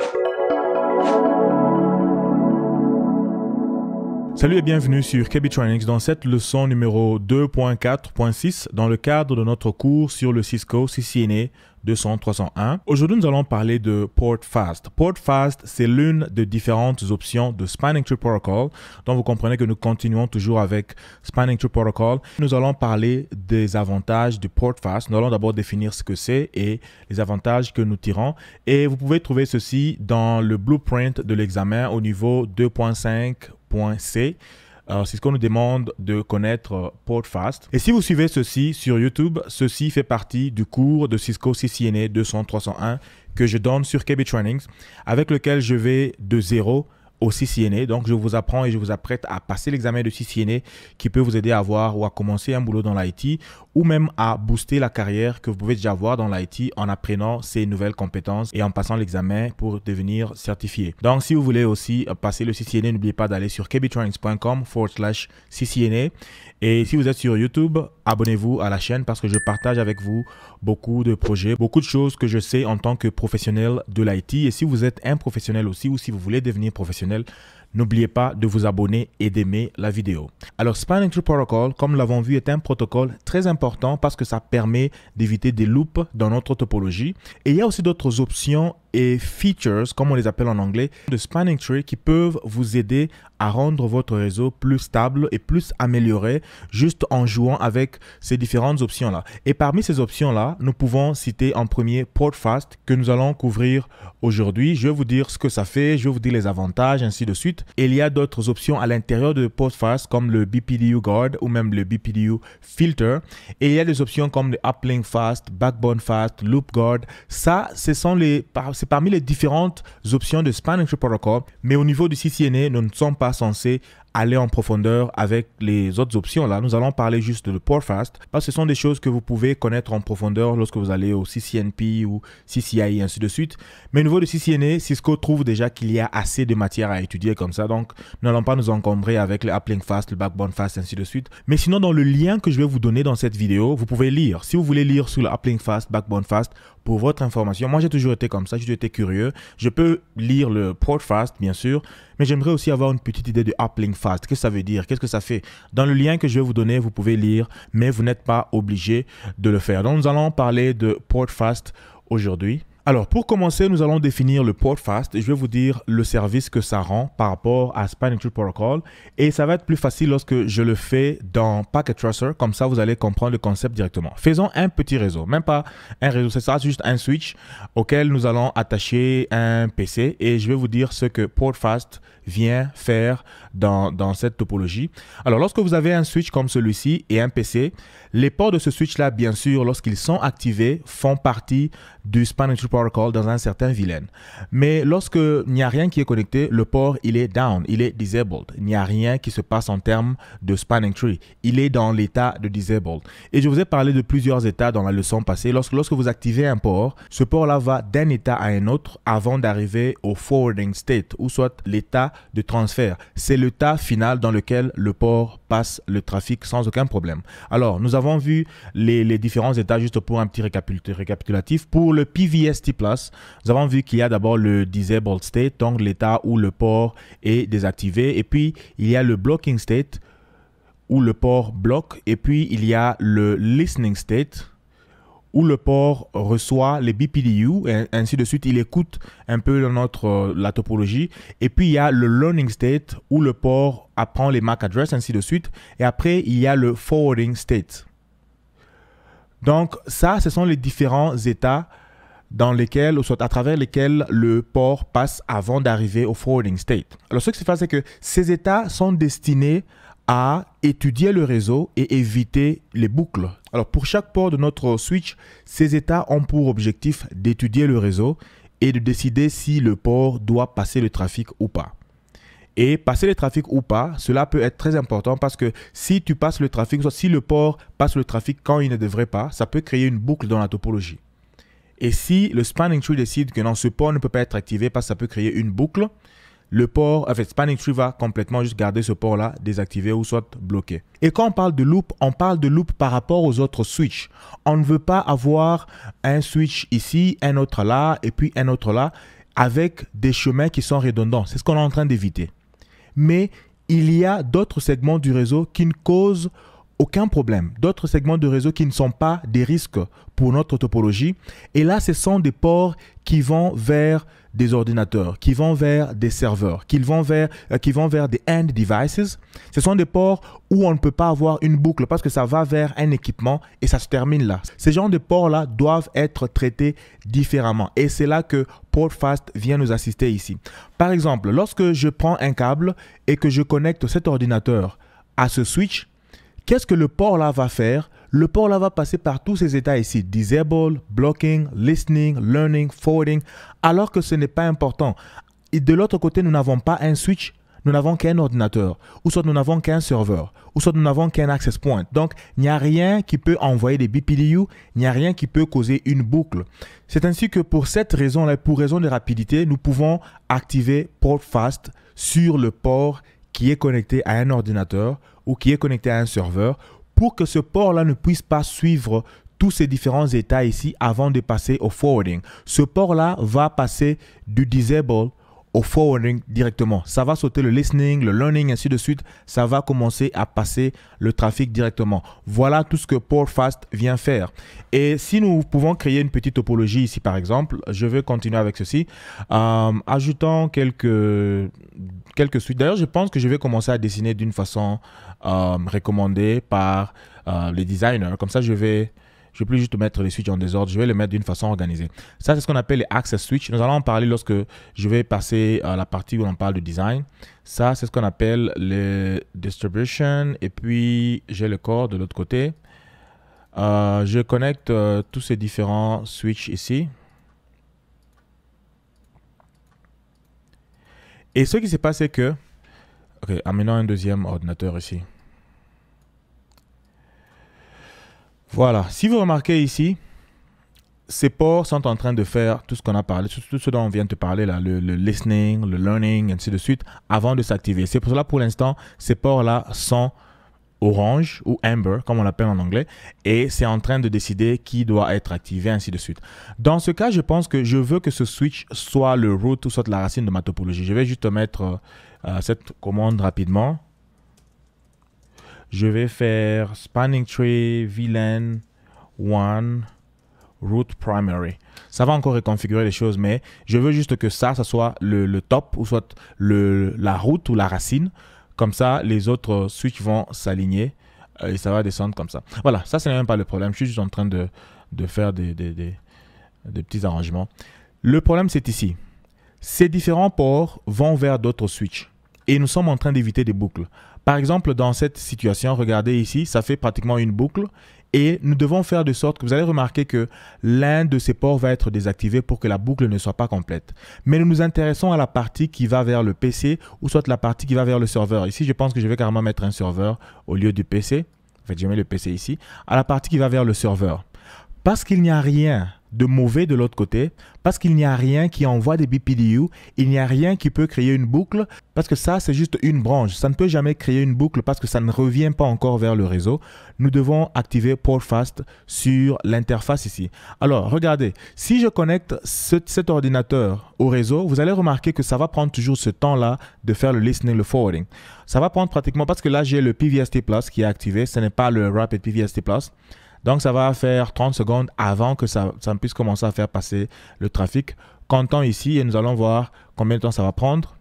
Thank you. Salut et bienvenue sur Trainings dans cette leçon numéro 2.4.6 dans le cadre de notre cours sur le Cisco CCNA 200-301. Aujourd'hui, nous allons parler de Fast. Port Fast c'est l'une des différentes options de Spanning Tree Protocol. Donc, vous comprenez que nous continuons toujours avec Spanning Tree Protocol. Nous allons parler des avantages Port Fast. Nous allons d'abord définir ce que c'est et les avantages que nous tirons. Et vous pouvez trouver ceci dans le blueprint de l'examen au niveau 2.5 c'est ce qu'on nous demande de connaître Portfast Et si vous suivez ceci sur YouTube, ceci fait partie du cours de Cisco CCNA 200-301 que je donne sur KB Trainings, avec lequel je vais de zéro au CCNA. Donc, je vous apprends et je vous apprête à passer l'examen de CCNA qui peut vous aider à avoir ou à commencer un boulot dans l'IT ou même à booster la carrière que vous pouvez déjà avoir dans l'IT en apprenant ces nouvelles compétences et en passant l'examen pour devenir certifié. Donc, si vous voulez aussi passer le CCNA, n'oubliez pas d'aller sur kbtrainings.com forward slash CCNA. Et si vous êtes sur YouTube, abonnez-vous à la chaîne parce que je partage avec vous beaucoup de projets, beaucoup de choses que je sais en tant que professionnel de l'IT. Et si vous êtes un professionnel aussi ou si vous voulez devenir professionnel, traditionel N'oubliez pas de vous abonner et d'aimer la vidéo. Alors Spanning Tree Protocol, comme l'avons vu, est un protocole très important parce que ça permet d'éviter des loops dans notre topologie. Et il y a aussi d'autres options et features, comme on les appelle en anglais, de Spanning Tree qui peuvent vous aider à rendre votre réseau plus stable et plus amélioré juste en jouant avec ces différentes options-là. Et parmi ces options-là, nous pouvons citer en premier Portfast que nous allons couvrir aujourd'hui. Je vais vous dire ce que ça fait, je vais vous dire les avantages, ainsi de suite il y a d'autres options à l'intérieur de Postfast comme le BPDU Guard ou même le BPDU Filter. Et il y a des options comme le Uplink Fast, Backbone Fast, Loop Guard. Ça, ce sont les, c'est parmi les différentes options de Spanning Protocol. Mais au niveau du CCNA, nous ne sommes pas censés aller en profondeur avec les autres options. Là, nous allons parler juste de fast parce que ce sont des choses que vous pouvez connaître en profondeur lorsque vous allez au CCNP ou CCI et ainsi de suite. Mais au niveau de CCNA, Cisco trouve déjà qu'il y a assez de matière à étudier comme ça. Donc, nous n'allons pas nous encombrer avec le uplink fast, le backbone fast, ainsi de suite. Mais sinon, dans le lien que je vais vous donner dans cette vidéo, vous pouvez lire. Si vous voulez lire sur le uplink fast, backbone fast, pour votre information, moi j'ai toujours été comme ça, j'ai toujours été curieux. Je peux lire le port fast, bien sûr, mais j'aimerais aussi avoir une petite idée de uplink fast. Qu'est-ce que ça veut dire Qu'est-ce que ça fait Dans le lien que je vais vous donner, vous pouvez lire, mais vous n'êtes pas obligé de le faire. Donc nous allons parler de port fast aujourd'hui. Alors, pour commencer, nous allons définir le port fast et je vais vous dire le service que ça rend par rapport à Tree Protocol. Et ça va être plus facile lorsque je le fais dans Packet Tracer. Comme ça, vous allez comprendre le concept directement. Faisons un petit réseau, même pas un réseau, Ce sera juste un switch auquel nous allons attacher un PC et je vais vous dire ce que port fast vient faire dans, dans cette topologie. Alors, lorsque vous avez un switch comme celui-ci et un PC, les ports de ce switch-là, bien sûr, lorsqu'ils sont activés, font partie du Spanning Tree Protocol dans un certain vilain. Mais il n'y a rien qui est connecté, le port, il est down, il est disabled. Il n'y a rien qui se passe en termes de spanning tree. Il est dans l'état de disabled. Et je vous ai parlé de plusieurs états dans la leçon passée. Lorsque, lorsque vous activez un port, ce port-là va d'un état à un autre avant d'arriver au forwarding state, ou soit l'état de transfert. C'est l'état final dans lequel le port passe le trafic sans aucun problème. Alors, nous avons vu les, les différents états, juste pour un petit récapitulatif. Pour le PVST+, nous avons vu qu'il y a d'abord le Disabled State, donc l'état où le port est désactivé. Et puis, il y a le Blocking State, où le port bloque. Et puis, il y a le Listening State, où le port reçoit les BPDU, et ainsi de suite. Il écoute un peu notre, euh, la topologie. Et puis, il y a le learning state, où le port apprend les MAC addresses, ainsi de suite. Et après, il y a le forwarding state. Donc, ça, ce sont les différents états dans lesquels, ou soit à travers lesquels le port passe avant d'arriver au forwarding state. Alors, ce qui se passe, c'est que ces états sont destinés à étudier le réseau et éviter les boucles, alors pour chaque port de notre switch, ces états ont pour objectif d'étudier le réseau et de décider si le port doit passer le trafic ou pas. Et passer le trafic ou pas, cela peut être très important parce que si tu passes le trafic, soit si le port passe le trafic quand il ne devrait pas, ça peut créer une boucle dans la topologie. Et si le spanning tree décide que non, ce port ne peut pas être activé parce que ça peut créer une boucle, le port, en fait, Spanning Tree va complètement juste garder ce port-là désactivé ou soit bloqué. Et quand on parle de loop, on parle de loop par rapport aux autres switches. On ne veut pas avoir un switch ici, un autre là, et puis un autre là, avec des chemins qui sont redondants. C'est ce qu'on est en train d'éviter. Mais il y a d'autres segments du réseau qui ne causent aucun problème. D'autres segments de réseau qui ne sont pas des risques pour notre topologie. Et là, ce sont des ports qui vont vers des ordinateurs, qui vont vers des serveurs, qui vont vers, euh, qui vont vers des end devices. Ce sont des ports où on ne peut pas avoir une boucle parce que ça va vers un équipement et ça se termine là. Ces genres de ports-là doivent être traités différemment. Et c'est là que PortFast vient nous assister ici. Par exemple, lorsque je prends un câble et que je connecte cet ordinateur à ce switch, qu'est-ce que le port là va faire le port là va passer par tous ces états ici, disable, blocking, listening, learning, forwarding, alors que ce n'est pas important. Et de l'autre côté, nous n'avons pas un switch, nous n'avons qu'un ordinateur, ou soit nous n'avons qu'un serveur, ou soit nous n'avons qu'un access point. Donc, il n'y a rien qui peut envoyer des BPDU, il n'y a rien qui peut causer une boucle. C'est ainsi que pour cette raison-là, pour raison de rapidité, nous pouvons activer port fast sur le port qui est connecté à un ordinateur ou qui est connecté à un serveur pour que ce port-là ne puisse pas suivre tous ces différents états ici avant de passer au forwarding. Ce port-là va passer du disable au forwarding directement. Ça va sauter le listening, le learning, ainsi de suite. Ça va commencer à passer le trafic directement. Voilà tout ce que PortFast vient faire. Et si nous pouvons créer une petite topologie ici, par exemple, je vais continuer avec ceci. Euh, ajoutant quelques, quelques suites. D'ailleurs, je pense que je vais commencer à dessiner d'une façon euh, recommandée par euh, les designers. Comme ça, je vais... Je ne vais plus juste mettre les switches en désordre, je vais les mettre d'une façon organisée. Ça, c'est ce qu'on appelle les access switches. Nous allons en parler lorsque je vais passer à la partie où on parle de design. Ça, c'est ce qu'on appelle les distribution. Et puis, j'ai le corps de l'autre côté. Euh, je connecte euh, tous ces différents switches ici. Et ce qui s'est passé, c'est que... Ok, amenons un deuxième ordinateur ici. Voilà, si vous remarquez ici, ces ports sont en train de faire tout ce qu'on a parlé, tout ce dont on vient de parler là, le, listening, le learning, ainsi de suite, avant de s'activer. C'est pour cela, pour l'instant, ces ports-là sont orange ou amber, comme on l'appelle en anglais, et c'est en train de décider qui doit être activé, ainsi de suite. Dans ce cas, je pense que je veux que ce switch soit le root ou soit la racine de ma topologie. Je vais juste mettre euh, euh, cette commande rapidement je vais faire spanning tree, VLAN, one, root primary. Ça va encore reconfigurer les choses, mais je veux juste que ça, ça soit le, top ou soit le, la route ou la racine. Comme ça, les autres switches vont s'aligner euh, et ça va descendre comme ça. Voilà, ça, ce n'est même pas le problème. Je suis juste en train de, de faire des, des, des, des petits arrangements. Le problème, c'est ici. Ces différents ports vont vers d'autres switches et nous sommes en train d'éviter des boucles. Par exemple, dans cette situation, regardez ici, ça fait pratiquement une boucle et nous devons faire de sorte que vous allez remarquer que l'un de ces ports va être désactivé pour que la boucle ne soit pas complète. Mais nous nous intéressons à la partie qui va vers le PC ou soit la partie qui va vers le serveur. Ici, je pense que je vais carrément mettre un serveur au lieu du PC. En fait, je mets le PC ici. À la partie qui va vers le serveur. Parce qu'il n'y a rien de mauvais de l'autre côté, parce qu'il n'y a rien qui envoie des BPDU, il n'y a rien qui peut créer une boucle, parce que ça, c'est juste une branche. Ça ne peut jamais créer une boucle parce que ça ne revient pas encore vers le réseau. Nous devons activer PortFast sur l'interface ici. Alors, regardez, si je connecte cet ordinateur au réseau, vous allez remarquer que ça va prendre toujours ce temps-là de faire le listening, le forwarding. Ça va prendre pratiquement, parce que là, j'ai le PVST Plus qui est activé, ce n'est pas le Rapid PVST Plus. Donc, ça va faire 30 secondes avant que ça, puisse commencer à faire passer le trafic. Comptons ici et nous allons voir combien de temps ça va prendre.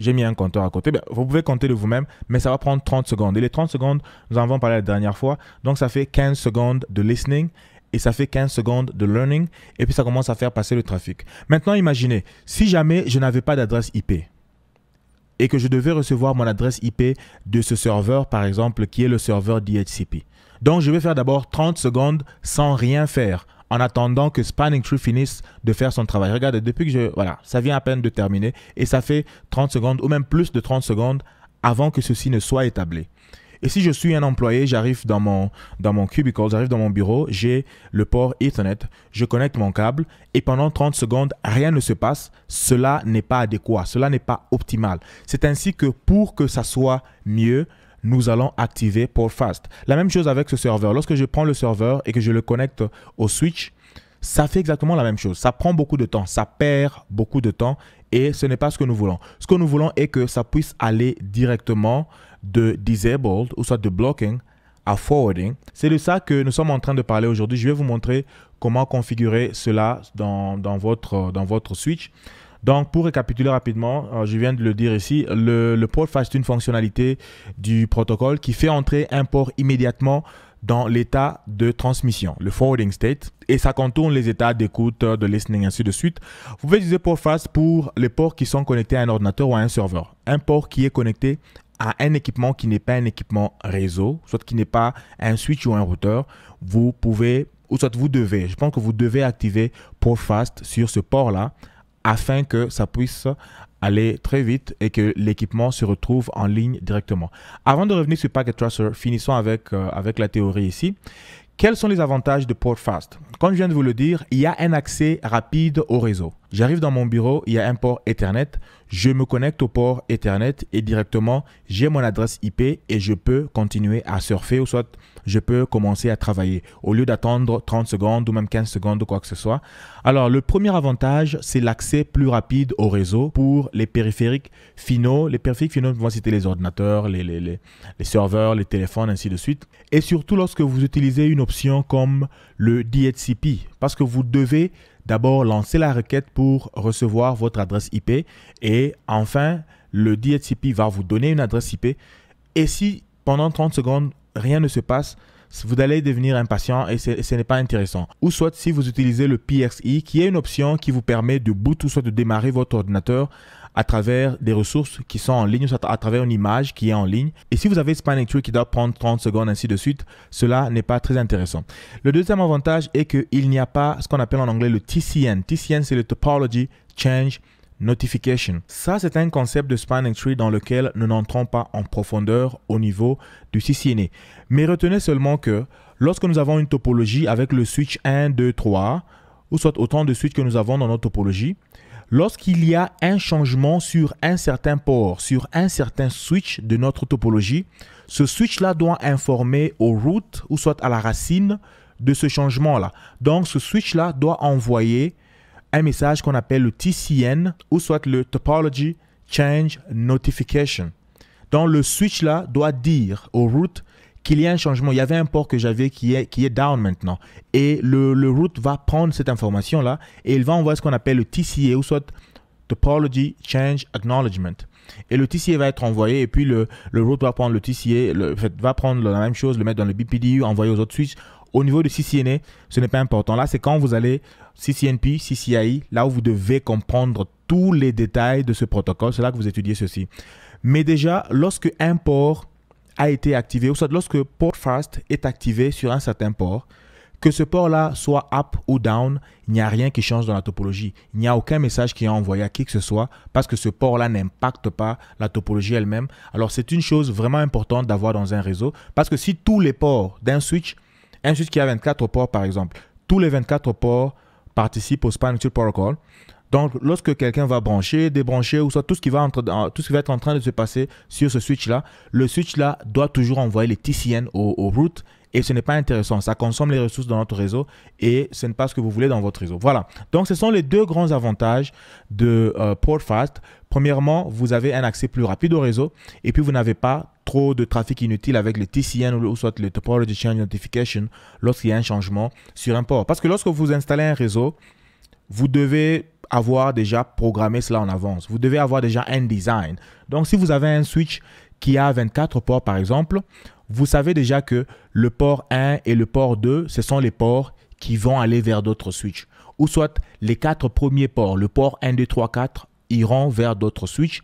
j'ai mis un compteur à côté. Ben, vous pouvez compter de vous-même, mais ça va prendre 30 secondes. Et les 30 secondes, nous en avons parlé la dernière fois. Donc, ça fait 15 secondes de listening et ça fait 15 secondes de learning. Et puis, ça commence à faire passer le trafic. Maintenant, imaginez, si jamais je n'avais pas d'adresse IP, et que je devais recevoir mon adresse IP de ce serveur, par exemple, qui est le serveur DHCP. Donc, je vais faire d'abord 30 secondes sans rien faire, en attendant que Spanning Tree finisse de faire son travail. Regardez, depuis que je... Voilà, ça vient à peine de terminer, et ça fait 30 secondes, ou même plus de 30 secondes, avant que ceci ne soit établi. Et si je suis un employé, j'arrive dans mon, dans mon cubicle, j'arrive dans mon bureau, j'ai le port Ethernet, je connecte mon câble et pendant 30 secondes, rien ne se passe. Cela n'est pas adéquat, cela n'est pas optimal. C'est ainsi que pour que ça soit mieux, nous allons activer Port Fast. La même chose avec ce serveur. Lorsque je prends le serveur et que je le connecte au switch, ça fait exactement la même chose. Ça prend beaucoup de temps, ça perd beaucoup de temps et ce n'est pas ce que nous voulons. Ce que nous voulons est que ça puisse aller directement de disabled ou soit de blocking à forwarding. C'est de ça que nous sommes en train de parler aujourd'hui. Je vais vous montrer comment configurer cela dans, dans, votre, dans votre switch. Donc, pour récapituler rapidement, euh, je viens de le dire ici, le, le port fast une fonctionnalité du protocole qui fait entrer un port immédiatement dans l'état de transmission, le forwarding state, et ça contourne les états d'écoute, de listening, ainsi de suite. Vous pouvez utiliser port fast pour les ports qui sont connectés à un ordinateur ou à un serveur. Un port qui est connecté à un équipement qui n'est pas un équipement réseau, soit qui n'est pas un switch ou un routeur, vous pouvez, ou soit vous devez, je pense que vous devez activer PortFast sur ce port-là afin que ça puisse aller très vite et que l'équipement se retrouve en ligne directement. Avant de revenir sur Packet Tracer, finissons avec, euh, avec la théorie ici. Quels sont les avantages de Portfast Comme je viens de vous le dire, il y a un accès rapide au réseau. J'arrive dans mon bureau, il y a un port Ethernet. Je me connecte au port Ethernet et directement, j'ai mon adresse IP et je peux continuer à surfer ou soit je peux commencer à travailler au lieu d'attendre 30 secondes ou même 15 secondes ou quoi que ce soit. Alors, le premier avantage, c'est l'accès plus rapide au réseau pour les périphériques finaux. Les périphériques finaux, vont citer les ordinateurs, les, les serveurs, les téléphones, ainsi de suite. Et surtout lorsque vous utilisez une option comme le DHCP parce que vous devez D'abord, lancez la requête pour recevoir votre adresse IP et enfin, le DHCP va vous donner une adresse IP. Et si pendant 30 secondes, rien ne se passe, vous allez devenir impatient et ce n'est pas intéressant. Ou soit si vous utilisez le PXI, qui est une option qui vous permet de boot ou soit de démarrer votre ordinateur à travers des ressources qui sont en ligne, à travers une image qui est en ligne. Et si vous avez Spanning Tree qui doit prendre 30 secondes, ainsi de suite, cela n'est pas très intéressant. Le deuxième avantage est qu'il n'y a pas ce qu'on appelle en anglais le TCN. TCN, c'est le Topology Change Notification. Ça, c'est un concept de spanning tree dans lequel nous n'entrons pas en profondeur au niveau du CCNA. Mais retenez seulement que lorsque nous avons une topologie avec le switch 1, 2, 3, ou soit autant de switches que nous avons dans notre topologie, Lorsqu'il y a un changement sur un certain port, sur un certain switch de notre topologie, ce switch-là doit informer au root ou soit à la racine de ce changement-là. Donc ce switch-là doit envoyer un message qu'on appelle le TCN ou soit le Topology Change Notification. Donc le switch-là doit dire au root qu'il y a un changement. Il y avait un port que j'avais qui est, qui est down maintenant. Et le, le route va prendre cette information-là et il va envoyer ce qu'on appelle le TCA, ou soit Topology Change Acknowledgement. Et le TCA va être envoyé et puis le, le route va prendre le TCA, le, va prendre la même chose, le mettre dans le BPDU, envoyer aux autres switches. Au niveau de CCNA, ce n'est pas important. Là, c'est quand vous allez CCNP, CCI, là où vous devez comprendre tous les détails de ce protocole. C'est là que vous étudiez ceci. Mais déjà, lorsque un port a été activé, ou soit lorsque port fast est activé sur un certain port, que ce port-là soit up ou down, il n'y a rien qui change dans la topologie. Il n'y a aucun message qui est envoyé à qui que ce soit parce que ce port-là n'impacte pas la topologie elle-même. Alors c'est une chose vraiment importante d'avoir dans un réseau parce que si tous les ports d'un switch, un switch qui a 24 ports par exemple, tous les 24 ports participent au Span Protocol, donc, lorsque quelqu'un va brancher, débrancher, ou soit tout ce, qui va entre, tout ce qui va être en train de se passer sur ce switch-là, le switch-là doit toujours envoyer les TCN au, au root et ce n'est pas intéressant. Ça consomme les ressources dans notre réseau et ce n'est pas ce que vous voulez dans votre réseau. Voilà. Donc, ce sont les deux grands avantages de euh, PortFast. Premièrement, vous avez un accès plus rapide au réseau et puis vous n'avez pas trop de trafic inutile avec les TCN ou, soit le Topology Change Notification lorsqu'il y a un changement sur un port. Parce que lorsque vous installez un réseau, vous devez avoir déjà programmé cela en avance. Vous devez avoir déjà un design. Donc, si vous avez un switch qui a 24 ports, par exemple, vous savez déjà que le port 1 et le port 2, ce sont les ports qui vont aller vers d'autres switches. Ou soit les quatre premiers ports, le port 1, 2, 3, 4, iront vers d'autres switches.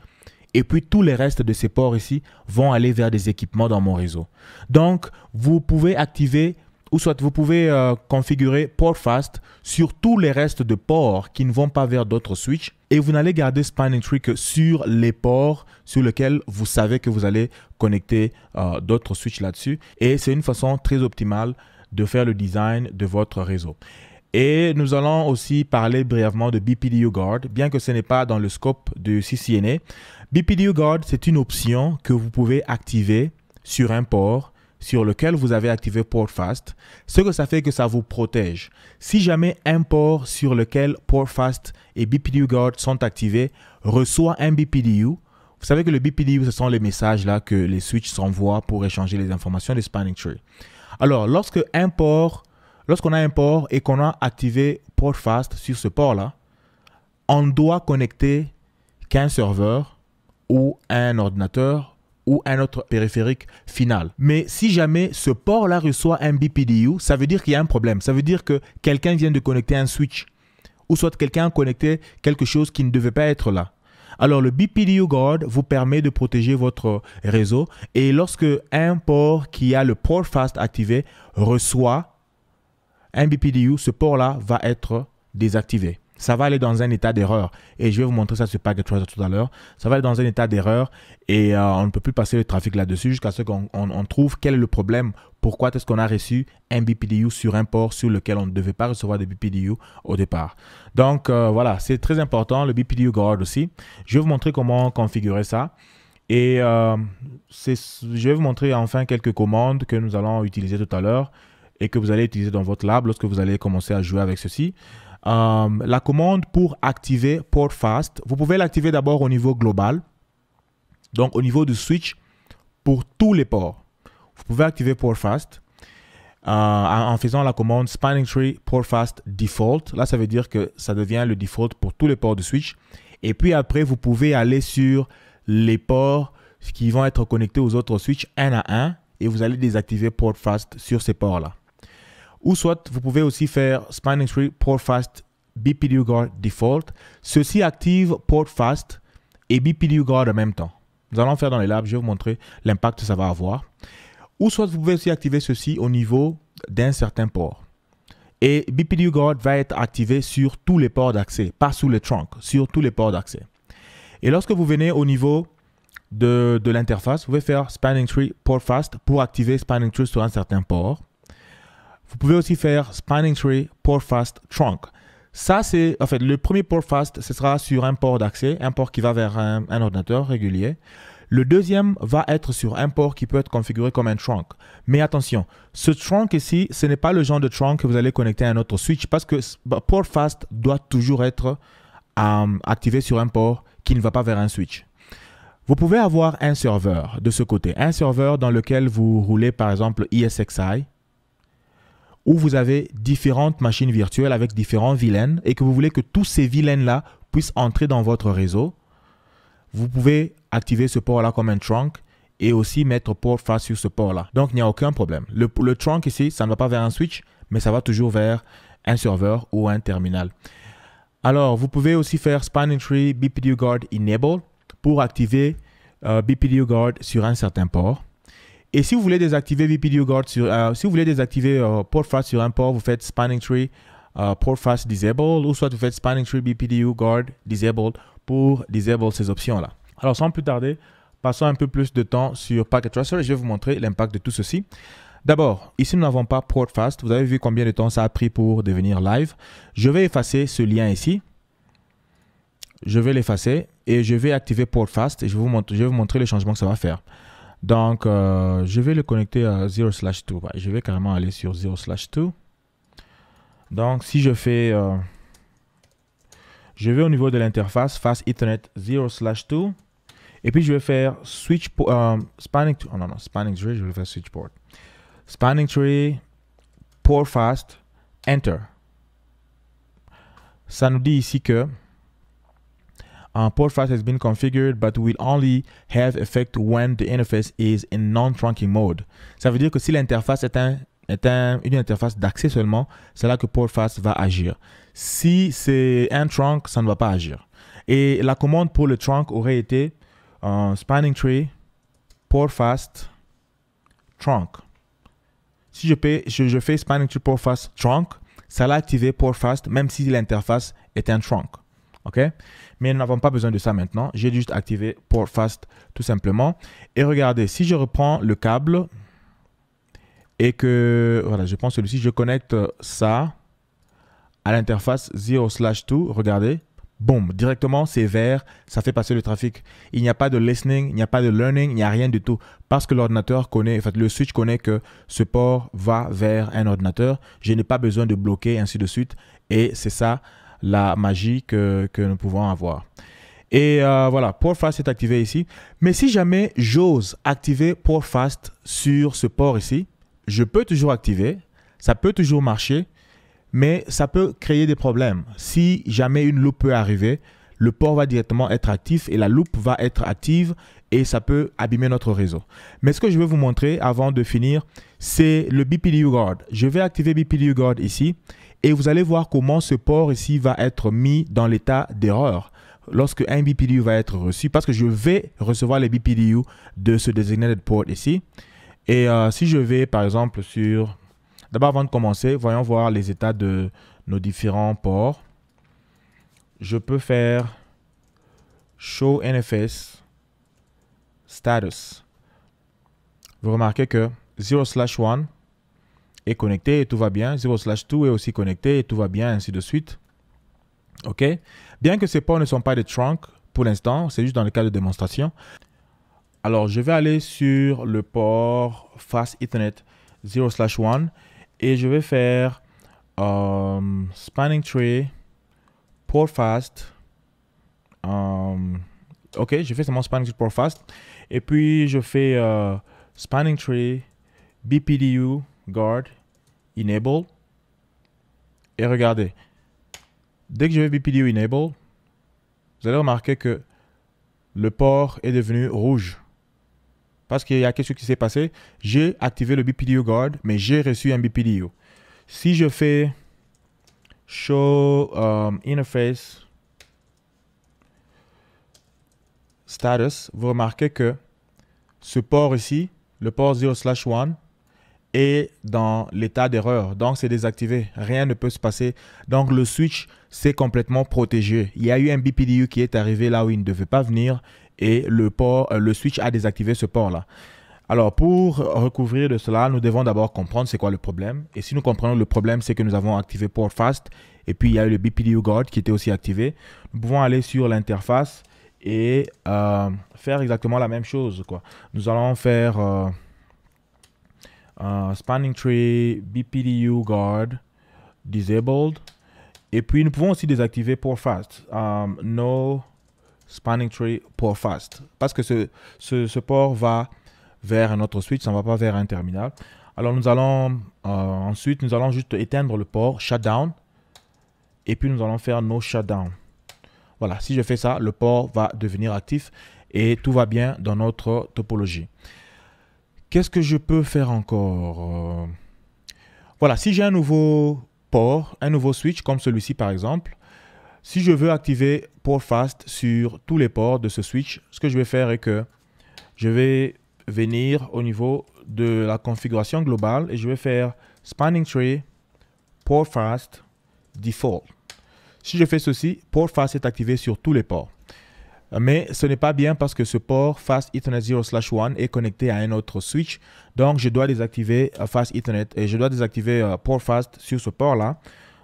Et puis tous les restes de ces ports ici vont aller vers des équipements dans mon réseau. Donc, vous pouvez activer ou soit vous pouvez euh, configurer port fast sur tous les restes de ports qui ne vont pas vers d'autres switches et vous n'allez garder spanning tree sur les ports sur lesquels vous savez que vous allez connecter euh, d'autres switches là-dessus et c'est une façon très optimale de faire le design de votre réseau. Et nous allons aussi parler brièvement de BPDU Guard, bien que ce n'est pas dans le scope du CCNA. BPDU Guard, c'est une option que vous pouvez activer sur un port sur lequel vous avez activé Portfast, ce que ça fait que ça vous protège. Si jamais un port sur lequel Portfast et BPDU Guard sont activés reçoit un BPDU, vous savez que le BPDU, ce sont les messages là que les switches s'envoient pour échanger les informations des spanning tree. Alors, lorsque un port, lorsqu'on a un port et qu'on a activé Portfast sur ce port là, on doit connecter qu'un serveur ou un ordinateur ou un autre périphérique final. Mais si jamais ce port-là reçoit un BPDU, ça veut dire qu'il y a un problème. Ça veut dire que quelqu'un vient de connecter un switch ou soit quelqu'un a connecté quelque chose qui ne devait pas être là. Alors le BPDU guard vous permet de protéger votre réseau et lorsque un port qui a le port fast activé reçoit un BPDU, ce port-là va être désactivé ça va aller dans un état d'erreur. Et je vais vous montrer ça sur Packet Tracer tout à l'heure. Ça va aller dans un état d'erreur et euh, on ne peut plus passer le trafic là-dessus jusqu'à ce qu'on trouve quel est le problème, pourquoi est-ce qu'on a reçu un BPDU sur un port sur lequel on ne devait pas recevoir de BPDU au départ. Donc euh, voilà, c'est très important, le BPDU guard aussi. Je vais vous montrer comment configurer ça. Et euh, je vais vous montrer enfin quelques commandes que nous allons utiliser tout à l'heure et que vous allez utiliser dans votre lab lorsque vous allez commencer à jouer avec ceci. Euh, la commande pour activer Port Fast, vous pouvez l'activer d'abord au niveau global, donc au niveau du switch pour tous les ports. Vous pouvez activer Port Fast euh, en faisant la commande Spanning Tree Port Fast Default. Là, ça veut dire que ça devient le default pour tous les ports du switch. Et puis après, vous pouvez aller sur les ports qui vont être connectés aux autres switches un à un et vous allez désactiver Port Fast sur ces ports-là. Ou soit, vous pouvez aussi faire Spanning Tree Fast, BPDU Guard Default. Ceci active port Fast et BPDU Guard en même temps. Nous allons faire dans les labs, je vais vous montrer l'impact que ça va avoir. Ou soit, vous pouvez aussi activer ceci au niveau d'un certain port. Et BPDU Guard va être activé sur tous les ports d'accès, pas sous les trunk, sur tous les ports d'accès. Et lorsque vous venez au niveau de, de l'interface, vous pouvez faire Spanning Tree Port Fast pour activer Spanning Tree sur un certain port. Vous pouvez aussi faire Spanning Tree Port Fast Trunk. Ça, c'est en fait le premier port fast, ce sera sur un port d'accès, un port qui va vers un, ordinateur régulier. Le deuxième va être sur un port qui peut être configuré comme un trunk. Mais attention, ce trunk ici, ce n'est pas le genre de trunk que vous allez connecter à un autre switch parce que bah, port fast doit toujours être euh, activé sur un port qui ne va pas vers un switch. Vous pouvez avoir un serveur de ce côté, un serveur dans lequel vous roulez par exemple ESXi où vous avez différentes machines virtuelles avec différents vilains et que vous voulez que tous ces vilaines-là puissent entrer dans votre réseau, vous pouvez activer ce port-là comme un trunk et aussi mettre port face sur ce port-là. Donc, il n'y a aucun problème. Le, trunk ici, ça ne va pas vers un switch, mais ça va toujours vers un serveur ou un terminal. Alors, vous pouvez aussi faire Spanning Tree BPDU Guard Enable pour activer euh, BPDU Guard sur un certain port. Et si vous voulez désactiver BPDU Guard sur, euh, si vous voulez désactiver euh, Portfast sur un port, vous faites Spanning Tree euh, Portfast Disable ou soit vous faites Spanning Tree BPDU, Guard Disable pour disable ces options-là. Alors sans plus tarder, passons un peu plus de temps sur Packet Tracer et je vais vous montrer l'impact de tout ceci. D'abord, ici nous n'avons pas Portfast. Vous avez vu combien de temps ça a pris pour devenir live. Je vais effacer ce lien ici. Je vais l'effacer et je vais activer Portfast et je, vous je vais vous montrer les changements que ça va faire. Donc, euh, je vais le connecter à 0 slash 2. je vais carrément aller sur 0 2. Donc, si je fais... Euh, je vais au niveau de l'interface, face Ethernet 0 slash 2. Et puis, je vais faire switch... Euh, spanning... Oh non, non, spanning tree, je vais faire switch port. Spanning tree, port fast, enter. Ça nous dit ici que Portfast port has been configured but will only have effect when the interface is in non-trunking mode. Ça veut dire que si l'interface est, un, est une interface d'accès seulement, c'est là que PortFast va agir. Si c'est un trunk, ça ne va pas agir. Et la commande pour le trunk aurait été euh, spanning tree portfast trunk. Si je, je, fais spanning tree portfast trunk, ça l'a activé PortFast même si l'interface est un trunk. OK Mais nous n'avons pas besoin de ça maintenant. J'ai juste activé Port Fast tout simplement. Et regardez, si je reprends le câble et que, voilà, je prends celui-ci, je connecte ça à l'interface 0 slash 2, regardez, boum, directement c'est vert, ça fait passer le trafic. Il n'y a pas de listening, il n'y a pas de learning, il n'y a rien du tout. Parce que l'ordinateur connaît, fait, le switch connaît que ce port va vers un ordinateur. Je n'ai pas besoin de bloquer, ainsi de suite. Et c'est ça la magie que, nous pouvons avoir. Et euh, voilà, pour Fast est activé ici. Mais si jamais j'ose activer pour Fast sur ce port ici, je peux toujours activer, ça peut toujours marcher, mais ça peut créer des problèmes. Si jamais une loupe peut arriver, le port va directement être actif et la loupe va être active et ça peut abîmer notre réseau. Mais ce que je vais vous montrer avant de finir, c'est le BPDU Guard. Je vais activer BPDU Guard ici et vous allez voir comment ce port ici va être mis dans l'état d'erreur lorsque un BPDU va être reçu parce que je vais recevoir les BPDU de ce designated port ici. Et euh, si je vais par exemple sur... D'abord avant de commencer, voyons voir les états de nos différents ports je peux faire show NFS status. Vous remarquez que 0 slash 1 est connecté et tout va bien. 0 slash 2 est aussi connecté et tout va bien, ainsi de suite. OK Bien que ces ports ne sont pas des trunk pour l'instant, c'est juste dans le cas de démonstration. Alors, je vais aller sur le port Fast Ethernet 0 slash 1 et je vais faire euh, spanning tree fast. Um, ok, j'ai fait seulement spanning tree pour fast. Et puis je fais euh, spanning tree, BPDU, guard, enable. Et regardez, dès que je vais BPDU enable, vous allez remarquer que le port est devenu rouge. Parce qu'il y a quelque chose qui s'est passé. J'ai activé le BPDU guard, mais j'ai reçu un BPDU. Si je fais show um, interface status, vous remarquez que ce port ici, le port 0 1, est dans l'état d'erreur. Donc, c'est désactivé. Rien ne peut se passer. Donc, le switch, c'est complètement protégé. Il y a eu un BPDU qui est arrivé là où il ne devait pas venir et le, port, euh, le switch a désactivé ce port-là. Alors, pour recouvrir de cela, nous devons d'abord comprendre c'est quoi le problème. Et si nous comprenons le problème, c'est que nous avons activé PortFast. Fast et puis il y a eu le BPDU Guard qui était aussi activé. Nous pouvons aller sur l'interface et euh, faire exactement la même chose. Nous allons faire euh, Spanning Tree, BPDU Guard, Disabled. Et puis, nous pouvons aussi désactiver PortFast. Fast. Euh, no Spanning Tree PortFast. Fast. Parce que ce, ce, ce port va vers un autre switch, ça ne va pas vers un terminal. Alors nous allons euh, ensuite, nous allons juste éteindre le port shutdown et puis nous allons faire nos shutdown. Voilà, si je fais ça, le port va devenir actif et tout va bien dans notre topologie. Qu'est-ce que je peux faire encore euh? Voilà, si j'ai un nouveau port, un nouveau switch comme celui-ci par exemple, si je veux activer port fast sur tous les ports de ce switch, ce que je vais faire est que je vais venir au niveau de la configuration globale et je vais faire spanning tree, port fast, default. Si je fais ceci, port fast est activé sur tous les ports. Mais ce n'est pas bien parce que ce port fast Ethernet 0/1 est connecté à un autre switch. Donc je dois désactiver euh, fast Ethernet et je dois désactiver euh, port fast sur ce port là.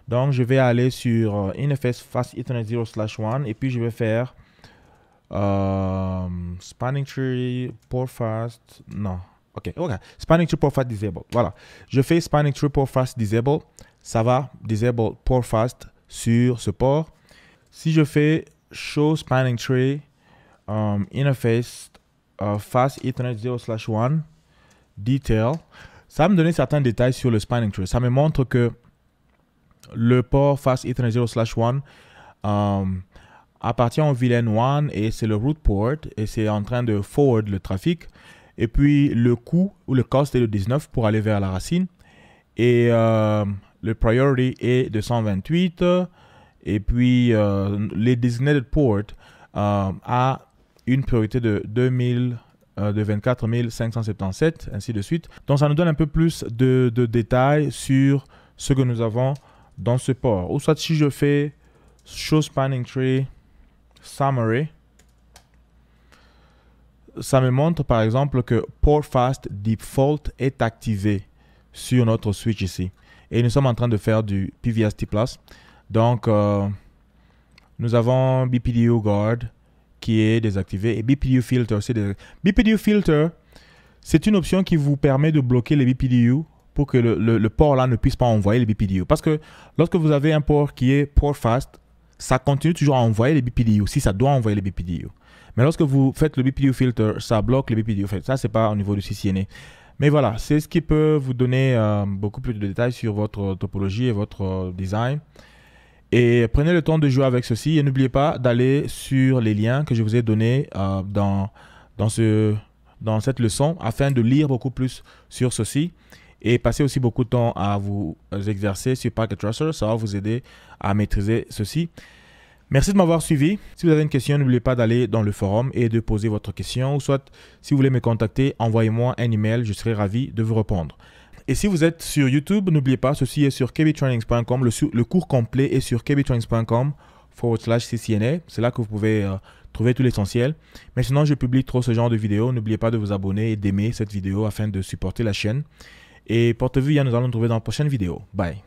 Donc je vais aller sur euh, NFS fast Ethernet 0/1 et puis je vais faire spanning tree, fast non. Ok, ok spanning tree, fast disable. Voilà, je fais spanning tree, fast disable, ça va disable fast sur ce port. Si je fais show spanning tree, um, interface, uh, fast ethernet 0 slash 1, detail, ça va me donner certains détails sur le spanning tree. Ça me montre que le port fast ethernet 0 slash 1, appartient au VLAN 1 et c'est le root port et c'est en train de forward le trafic. Et puis le coût ou le cost est de 19 pour aller vers la racine. Et euh, le priority est de 128. Et puis euh, les designated port euh, a une priorité de 2000 euh, de 24 577, ainsi de suite. Donc ça nous donne un peu plus de, de détails sur ce que nous avons dans ce port. Ou soit si je fais show spanning tree summary, ça me montre par exemple que Port Fast Default est activé sur notre switch ici. Et nous sommes en train de faire du PVST Plus. Donc, euh, nous avons BPDU Guard qui est désactivé et BPDU Filter. BPDU Filter, c'est une option qui vous permet de bloquer les BPDU pour que le, le, port là ne puisse pas envoyer les BPDU. Parce que lorsque vous avez un port qui est port fast, ça continue toujours à envoyer les BPDU si ça doit envoyer les BPDU. Mais lorsque vous faites le BPDU filter, ça bloque les BPDU. Enfin, ça, c'est pas au niveau du CCNA. Mais voilà, c'est ce qui peut vous donner euh, beaucoup plus de détails sur votre topologie et votre euh, design. Et prenez le temps de jouer avec ceci et n'oubliez pas d'aller sur les liens que je vous ai donnés euh, dans, dans, ce, dans cette leçon afin de lire beaucoup plus sur ceci et passez aussi beaucoup de temps à vous exercer sur Packet Tracer. Ça va vous aider à maîtriser ceci. Merci de m'avoir suivi. Si vous avez une question, n'oubliez pas d'aller dans le forum et de poser votre question. Ou soit, si vous voulez me contacter, envoyez-moi un email. Je serai ravi de vous répondre. Et si vous êtes sur YouTube, n'oubliez pas, ceci est sur kbtrainings.com. Le, cours complet est sur kbtrainings.com forward slash CCNA. C'est là que vous pouvez euh, trouver tout l'essentiel. Mais sinon, je publie trop ce genre de vidéos. N'oubliez pas de vous abonner et d'aimer cette vidéo afin de supporter la chaîne. Et porte-vue, nous allons nous retrouver dans la prochaine vidéo. Bye.